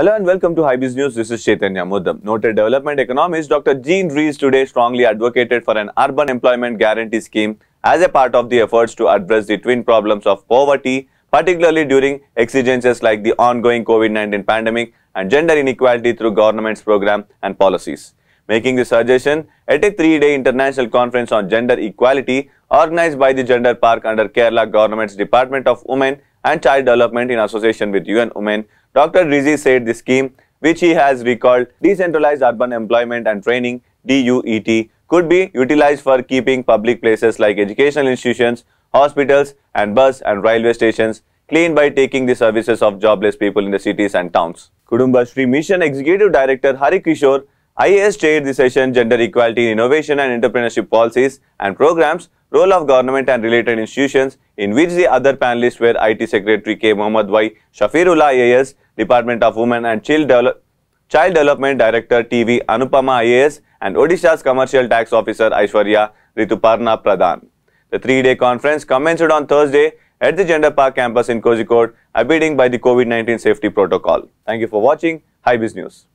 Hello and welcome to Hybees News. This is Chaitanya Mudam. Noted development economist Dr. Jean Rees today strongly advocated for an urban employment guarantee scheme as a part of the efforts to address the twin problems of poverty, particularly during exigencies like the ongoing COVID-19 pandemic and gender inequality through government's program and policies. Making the suggestion at a three-day international conference on gender equality organized by the Gender Park under Kerala government's Department of Women and Child Development in association with UN Women Dr. Rizzi said the scheme, which he has recalled Decentralized Urban Employment and Training DUET, could be utilized for keeping public places like educational institutions, hospitals and bus and railway stations clean by taking the services of jobless people in the cities and towns. Kudumba Shri Mission Executive Director Hari Kishore IAS chaired the session Gender Equality in Innovation and Entrepreneurship Policies and Programs Role of Government and Related Institutions, in which the other panelists were IT Secretary K. Mohammad Y. Shafirullah IAS, Department of Women and Child, Child Development Director TV Anupama IAS, and Odisha's Commercial Tax Officer Aishwarya Rituparna Pradhan. The three-day conference commenced on Thursday at the Gender Park campus in Kozhikode, abiding by the COVID-19 safety protocol. Thank you for watching. Hi Biz News.